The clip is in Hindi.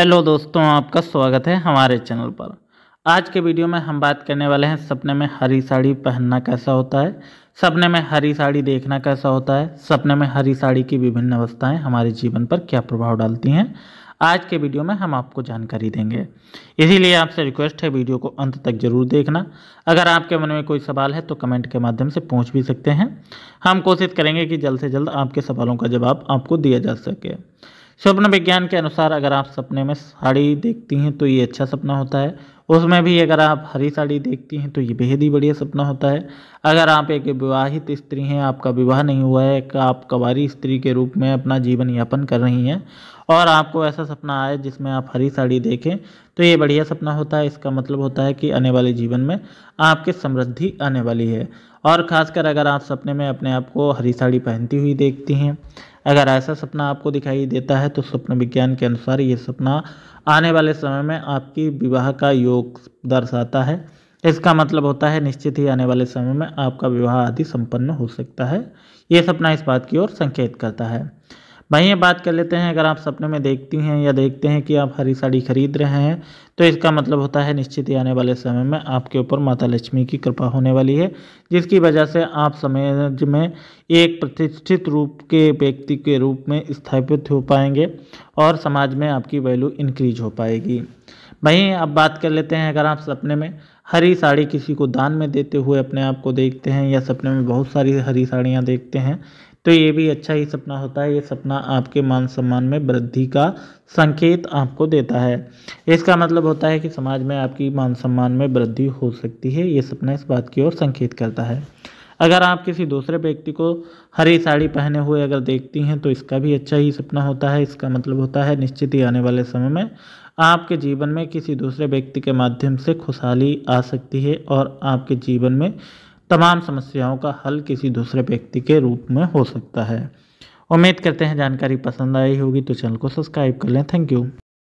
हेलो दोस्तों आपका स्वागत है हमारे चैनल पर आज के वीडियो में हम बात करने वाले हैं सपने में हरी साड़ी पहनना कैसा होता है सपने में हरी साड़ी देखना कैसा होता है सपने में हरी साड़ी की विभिन्न अवस्थाएं हमारे जीवन पर क्या प्रभाव डालती हैं आज के वीडियो में हम आपको जानकारी देंगे इसीलिए आपसे रिक्वेस्ट है वीडियो को अंत तक जरूर देखना अगर आपके मन में कोई सवाल है तो कमेंट के माध्यम से पूछ भी सकते हैं हम कोशिश करेंगे कि जल्द से जल्द आपके सवालों का जवाब आपको दिया जा सके स्वप्न विज्ञान के अनुसार अगर आप सपने में साड़ी देखती हैं तो ये अच्छा सपना होता है उसमें भी अगर आप हरी साड़ी देखती हैं तो ये बेहद ही बढ़िया सपना होता है अगर आप एक विवाहित स्त्री हैं आपका विवाह नहीं हुआ है आप कवारी स्त्री के रूप में अपना जीवन यापन कर रही हैं और आपको ऐसा सपना आए जिसमें आप हरी साड़ी देखें तो ये बढ़िया सपना होता है इसका मतलब होता है कि आने वाले जीवन में आपकी समृद्धि आने वाली है और ख़ासकर अगर आप सपने में अपने आप को हरी साड़ी पहनती हुई देखती हैं अगर ऐसा सपना आपको दिखाई देता है तो स्वप्न विज्ञान के अनुसार ये सपना आने वाले समय में आपकी विवाह का योग दर्शाता है इसका मतलब होता है निश्चित ही आने वाले समय में आपका विवाह आदि संपन्न हो सकता है ये सपना इस बात की ओर संकेत करता है वहीं बात कर लेते हैं अगर आप सपने में देखती हैं या देखते हैं कि आप हरी साड़ी खरीद रहे हैं तो इसका मतलब होता है निश्चित ही आने वाले समय में आपके ऊपर माता लक्ष्मी की कृपा होने वाली है जिसकी वजह से आप समाज में एक प्रतिष्ठित रूप के व्यक्ति के रूप में स्थापित हो पाएंगे और समाज में आपकी वैल्यू इंक्रीज हो पाएगी वहीं अब बात कर लेते हैं अगर आप सपने में हरी साड़ी किसी को दान में देते हुए अपने आप को देखते हैं या सपने में बहुत सारी हरी साड़ियाँ देखते हैं तो ये भी अच्छा ही सपना होता है ये सपना आपके मान सम्मान में वृद्धि का संकेत आपको देता है इसका मतलब होता है कि समाज में आपकी मान सम्मान में वृद्धि हो सकती है ये सपना इस बात की ओर संकेत करता है अगर आप किसी दूसरे व्यक्ति को हरी साड़ी पहने हुए अगर देखती हैं तो इसका भी अच्छा ही सपना होता है इसका मतलब होता है निश्चित ही आने वाले समय में आपके जीवन में किसी दूसरे व्यक्ति के माध्यम से खुशहाली आ सकती है और आपके जीवन में तमाम समस्याओं का हल किसी दूसरे व्यक्ति के रूप में हो सकता है उम्मीद करते हैं जानकारी पसंद आई होगी तो चैनल को सब्सक्राइब कर लें थैंक यू